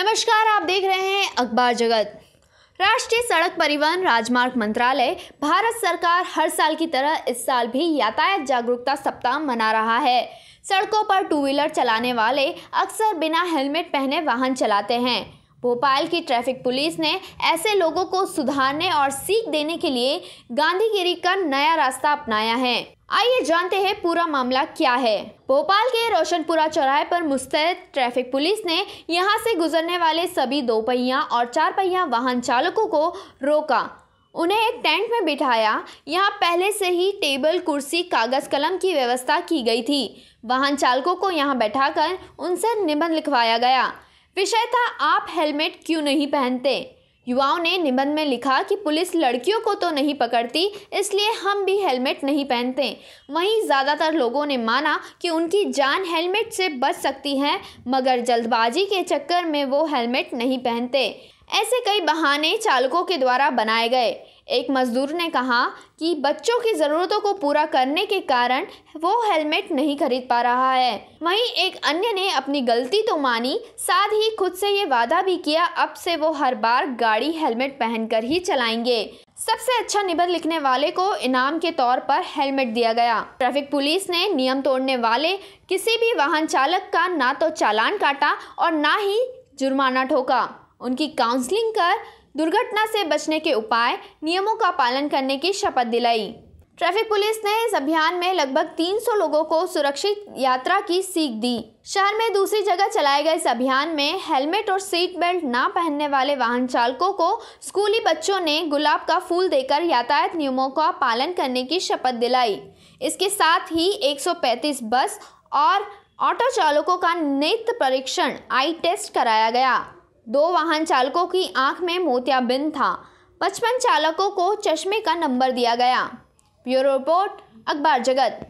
नमस्कार आप देख रहे हैं अखबार जगत राष्ट्रीय सड़क परिवहन राजमार्ग मंत्रालय भारत सरकार हर साल की तरह इस साल भी यातायात जागरूकता सप्ताह मना रहा है सड़कों पर टू व्हीलर चलाने वाले अक्सर बिना हेलमेट पहने वाहन चलाते हैं भोपाल की ट्रैफिक पुलिस ने ऐसे लोगों को सुधारने और सीख देने के लिए गांधीगिरी का नया रास्ता अपनाया है आइए जानते हैं पूरा मामला क्या है भोपाल के रोशनपुरा चौराहे पर मुस्तैद ट्रैफिक पुलिस ने यहां से गुजरने वाले सभी दो पहिया और चार पहिया वाहन चालकों को रोका उन्हें एक टेंट में बिठाया यहाँ पहले से ही टेबल कुर्सी कागज़ कलम की व्यवस्था की गई थी वाहन चालकों को यहाँ बैठाकर उनसे निबंध लिखवाया गया विषय था आप हेलमेट क्यों नहीं पहनते युवाओं ने निबंध में लिखा कि पुलिस लड़कियों को तो नहीं पकड़ती इसलिए हम भी हेलमेट नहीं पहनते वहीं ज़्यादातर लोगों ने माना कि उनकी जान हेलमेट से बच सकती है मगर जल्दबाजी के चक्कर में वो हेलमेट नहीं पहनते ऐसे कई बहाने चालकों के द्वारा बनाए गए एक मज़दूर ने कहा कि बच्चों की ज़रूरतों को पूरा करने के कारण वो हेलमेट नहीं खरीद पा रहा है वहीं एक अन्य ने अपनी गलती तो मानी साथ ही खुद से ये वादा भी किया अब से वो हर बार गाड़ी हेलमेट पहनकर ही चलाएंगे सबसे अच्छा निबंध लिखने वाले को इनाम के तौर पर हेलमेट दिया गया ट्रैफिक पुलिस ने नियम तोड़ने वाले किसी भी वाहन चालक का ना तो चालान काटा और ना ही जुर्माना ठोका उनकी काउंसलिंग कर दुर्घटना से बचने के उपाय नियमों का पालन करने की शपथ दिलाई ट्रैफिक पुलिस ने इस अभियान में लगभग 300 लोगों को सुरक्षित यात्रा की सीख दी शहर में दूसरी जगह चलाए गए इस अभियान में हेलमेट और सीट बेल्ट ना पहनने वाले वाहन चालकों को स्कूली बच्चों ने गुलाब का फूल देकर यातायात नियमों का पालन करने की शपथ दिलाई इसके साथ ही 135 बस और ऑटो चालकों का नेत्र परीक्षण आई टेस्ट कराया गया दो वाहन चालकों की आंख में मोतियाबिंद था पचपन चालकों को चश्मे का नंबर दिया गया ब्यूरो रिपोर्ट अखबार जगत